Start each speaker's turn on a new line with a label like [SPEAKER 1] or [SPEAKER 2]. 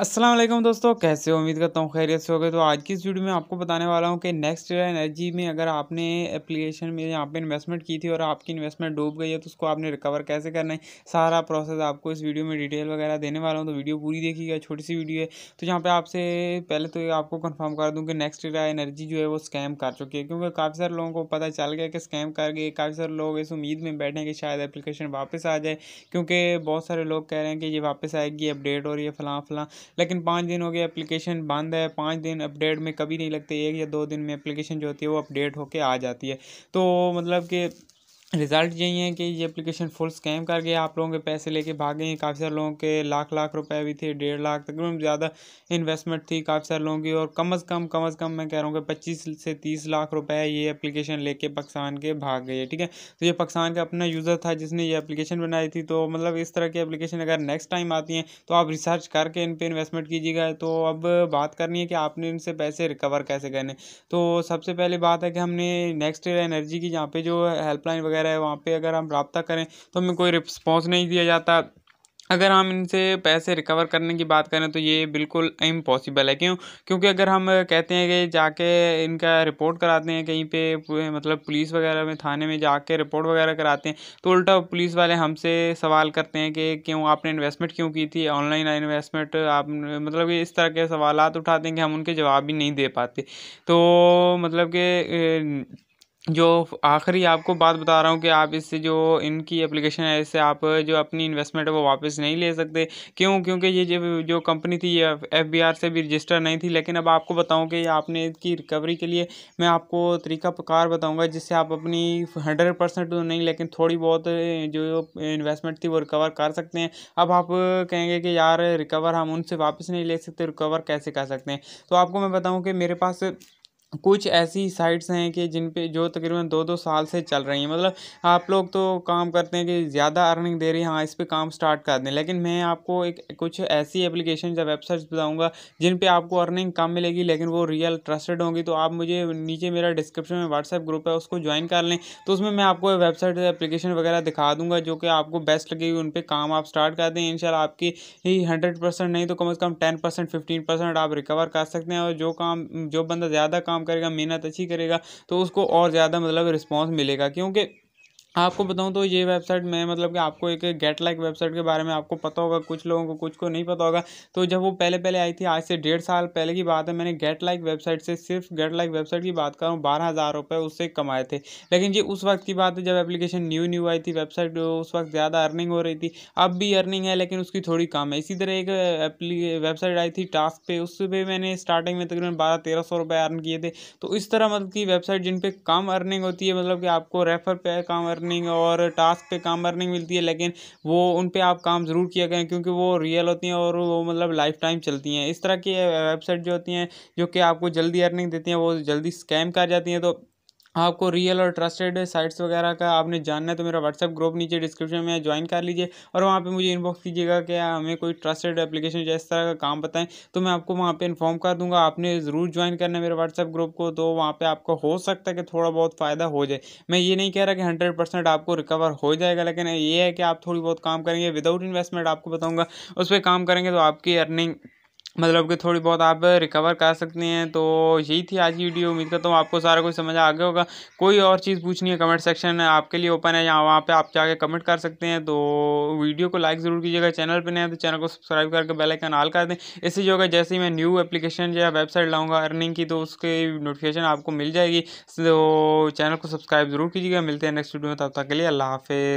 [SPEAKER 1] अस्सलाम वालेकुम दोस्तों कैसे हो उम्मीद करता हूँ खैरियत से हो गए तो आज की इस वीडियो में आपको बताने वाला हूँ कि नेक्स्ट ईयर एनर्जी में अगर आपने एप्लीकेशन में यहाँ पे इन्वेस्टमेंट की थी और आपकी इन्वेस्टमेंट डूब गई है तो उसको आपने रिकवर कैसे करना है सारा प्रोसेस आपको इस वीडियो में डिटेल वगैरह देने वाला हूँ तो वीडियो पूरी देखिएगा छोटी सी वीडियो है तो यहाँ पर आपसे पहले तो आपको कन्फर्म कर दूँ कि नेक्स्ट ईयर एनर्जी जो है वो स्कैम कर चुकी है क्योंकि काफ़ी सारे लोगों को पता चल गया कि स्कैम कर गए काफ़ी सारे लोग इस उम्मीद में बैठे हैं कि शायद एप्लीकेशन वापस आ जाए क्योंकि बहुत सारे लोग कह रहे हैं कि ये वापस आएगी अपडेट और ये फलां फलां लेकिन पाँच दिन हो गया एप्लीकेशन बंद है पाँच दिन अपडेट में कभी नहीं लगते एक या दो दिन में एप्लीकेशन जो होती है वो अपडेट होके आ जाती है तो मतलब कि रिज़ल्ट यही है कि ये एप्लीकेशन फुल स्कैम कर गया आप लोगों के पैसे लेके भाग हैं काफ़ी सारे लोगों के लाख लाख रुपए भी थे डेढ़ लाख तकरीबन ज़्यादा इन्वेस्टमेंट थी काफ़ी सारे लोगों की और कम अज़ कम कम अज़ कम मैं कह रहा हूँ कि पच्चीस से तीस लाख रुपए ये एप्लीकेशन लेके पाकिस्तान के भाग गए ठीक है तो ये पाकिस्तान का अपना यूज़र था जिसने ये अपलीकेशन बनाई थी तो मतलब इस तरह की अपलीकेशन अगर नेक्स्ट टाइम आती हैं तो आप रिसर्च करके इन पर इन्वेस्टमेंट कीजिएगा तो अब बात करनी है कि आपने इनसे पैसे रिकवर कैसे करने तो सबसे पहले बात है कि हमने नेक्स्ट एनर्जी की जहाँ पर जो हेल्पलाइन वगैरह वगैरह है वहाँ पर अगर हम रबता करें तो हमें कोई रिस्पॉन्स नहीं दिया जाता अगर हम इनसे पैसे रिकवर करने की बात करें तो ये बिल्कुल इम्पॉसिबल है क्यों क्योंकि अगर हम कहते हैं कि जाके इनका रिपोर्ट कराते हैं कहीं पे मतलब पुलिस वगैरह में थाने में जाके रिपोर्ट वगैरह कराते हैं तो उल्टा पुलिस वाले हमसे सवाल करते हैं कि क्यों आपने इन्वेस्टमेंट क्यों की थी ऑनलाइन इन्वेस्टमेंट आप मतलब इस तरह के सवाल उठाते हैं कि हम उनके जवाब भी नहीं दे पाते तो मतलब कि जो आखिरी आपको बात बता रहा हूँ कि आप इससे जो इनकी एप्लीकेशन है इससे आप जो अपनी इन्वेस्टमेंट है वो वापस नहीं ले सकते क्यों क्योंकि ये जब जो कंपनी थी ये एफ बी आर से भी रजिस्टर नहीं थी लेकिन अब आपको बताऊँ कि आपने इसकी रिकवरी के लिए मैं आपको तरीका प्रकार बताऊँगा जिससे आप अपनी हंड्रेड परसेंट तो नहीं लेकिन थोड़ी बहुत जो इन्वेस्टमेंट थी वो रिकवर कर सकते हैं अब आप कहेंगे कि यार रिकवर हम उनसे वापस नहीं ले सकते रिकवर कैसे कर सकते हैं तो आपको मैं बताऊँ कि मेरे पास कुछ ऐसी साइट्स हैं कि जिन पे जो तकरीबन दो दो साल से चल रही हैं मतलब आप लोग तो काम करते हैं कि ज़्यादा अर्निंग दे रही है हाँ इस पर काम स्टार्ट कर दें लेकिन मैं आपको एक कुछ ऐसी एप्लीकेशन या वेबसाइट्स बताऊंगा जिन पे आपको अर्निंग कम मिलेगी लेकिन वो रियल ट्रस्टेड होंगी तो आप मुझे नीचे मेरा डिस्क्रिप्शन में व्हाट्सएप ग्रुप है उसको ज्वाइन कर लें तो उसमें मैं आपको वेबसाइट एप्लीकेशन वगैरह दिखा दूँगा जो कि आपको बेस्ट लगेगी उन पर काम आप स्टार्ट कर दें इन आपकी ही हंड्रेड नहीं तो कम अज़ कम टेन परसेंट आप रिकवर कर सकते हैं और जो काम जो बंदा ज़्यादा काम काम करेगा मेहनत अच्छी करेगा तो उसको और ज़्यादा मतलब रिस्पॉन्स मिलेगा क्योंकि आपको बताऊं तो ये वेबसाइट मैं मतलब कि आपको एक गेट लाइक वेबसाइट के बारे में आपको पता होगा कुछ लोगों को कुछ को नहीं पता होगा तो जब वो पहले पहले आई थी आज से डेढ़ साल पहले की बात है मैंने गेट लाइक वेबसाइट से सिर्फ गेट लाइक वेबसाइट की बात कर रहा हूँ बारह हज़ार रुपये उससे कमाए थे लेकिन ये उस वक्त की बात है जब एप्लीकेशन न्यू न्यू आई थी वेबसाइट उस वक्त ज़्यादा अर्निंग हो रही थी अब भी अर्निंग है लेकिन उसकी थोड़ी कम है इसी तरह एक वेबसाइट आई थी टास्क पे उस पर मैंने स्टार्टिंग में तकरीबन बारह तेरह सौ रुपये अर्न किए थे तो इस तरह मतलब की वेबसाइट जिन पर कम अर्निंग होती है मतलब कि आपको रेफर पे कम अर्निंग और टास्क पे काम अर्निंग मिलती है लेकिन वो उन पर आप काम ज़रूर किया करें क्योंकि वो रियल होती हैं और वो मतलब लाइफ टाइम चलती हैं इस तरह की वेबसाइट जो होती हैं जो कि आपको जल्दी अर्निंग देती हैं वो जल्दी स्कैम कर जाती हैं तो आपको रियल और ट्रस्टेड साइट्स वगैरह का आपने जानना है तो मेरा व्हाट्सअप ग्रुप नीचे डिस्क्रिप्शन में ज्वाइन कर लीजिए और वहाँ पे मुझे इनबॉक्स कीजिएगा कि हमें कोई ट्रस्टेड एप्लीकेशन जैसे तरह का काम बताएं तो मैं आपको वहाँ पे इन्फॉर्म कर दूंगा आपने ज़रूर ज्वाइन करना है मेरे व्हाट्सअप ग्रुप को तो वहाँ पर आपको हो सकता है कि थोड़ा बहुत फ़ायदा हो जाए मैं ये नहीं कह रहा कि हंड्रेड आपको रिकवर हो जाएगा लेकिन ये है कि आप थोड़ी बहुत काम करेंगे विदाउट इन्वेस्टमेंट आपको बताऊँगा उस पर काम करेंगे तो आपकी अर्निंग मतलब कि थोड़ी बहुत आप रिकवर कर सकते हैं तो यही थी आज की वीडियो उम्मीद करता हूँ आपको सारा कुछ समझ आ गया होगा कोई और चीज़ पूछनी है कमेंट सेक्शन आपके लिए ओपन है यहाँ वहाँ पे आप जाके कमेंट कर सकते हैं तो वीडियो को लाइक ज़रूर कीजिएगा चैनल पे नए तो चैनल को सब्सक्राइब करके बेल आइकन ऑल कर दें इससे जो होगा जैसे ही मैं न्यू एप्लीकेशन या वेबसाइट लाऊंगा अर्निंग की तो उसकी नोटिफिकेशन आपको मिल जाएगी तो चैनल को सब्सक्राइब ज़रूर कीजिएगा मिलते हैं नेक्स्ट वीडियो में तब तक के लिए अल्लाह हाफिज़